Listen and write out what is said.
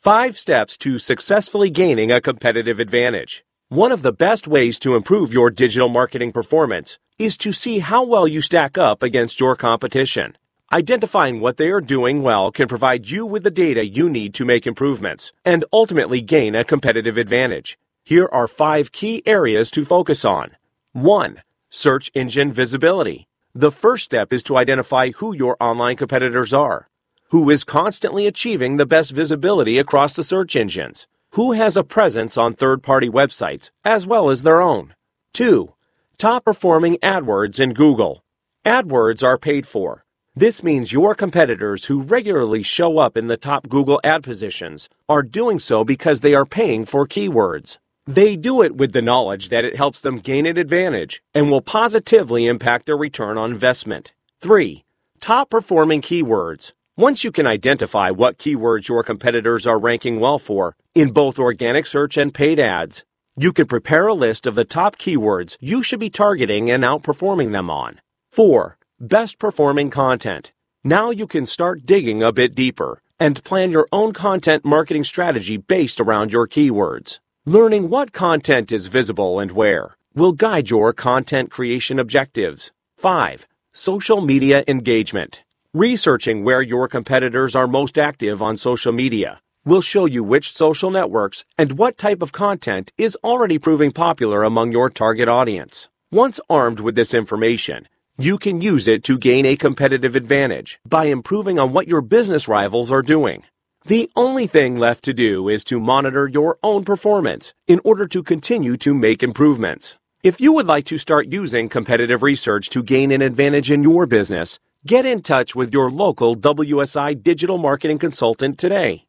Five steps to successfully gaining a competitive advantage. One of the best ways to improve your digital marketing performance is to see how well you stack up against your competition. Identifying what they are doing well can provide you with the data you need to make improvements and ultimately gain a competitive advantage. Here are five key areas to focus on. 1. Search engine visibility. The first step is to identify who your online competitors are. Who is constantly achieving the best visibility across the search engines? Who has a presence on third party websites as well as their own? 2. Top performing AdWords in Google. AdWords are paid for. This means your competitors who regularly show up in the top Google ad positions are doing so because they are paying for keywords. They do it with the knowledge that it helps them gain an advantage and will positively impact their return on investment. 3. Top performing keywords. Once you can identify what keywords your competitors are ranking well for in both organic search and paid ads, you can prepare a list of the top keywords you should be targeting and outperforming them on. 4. Best performing content. Now you can start digging a bit deeper and plan your own content marketing strategy based around your keywords. Learning what content is visible and where will guide your content creation objectives. 5. Social media engagement. Researching where your competitors are most active on social media will show you which social networks and what type of content is already proving popular among your target audience. Once armed with this information, you can use it to gain a competitive advantage by improving on what your business rivals are doing. The only thing left to do is to monitor your own performance in order to continue to make improvements. If you would like to start using competitive research to gain an advantage in your business, Get in touch with your local WSI digital marketing consultant today.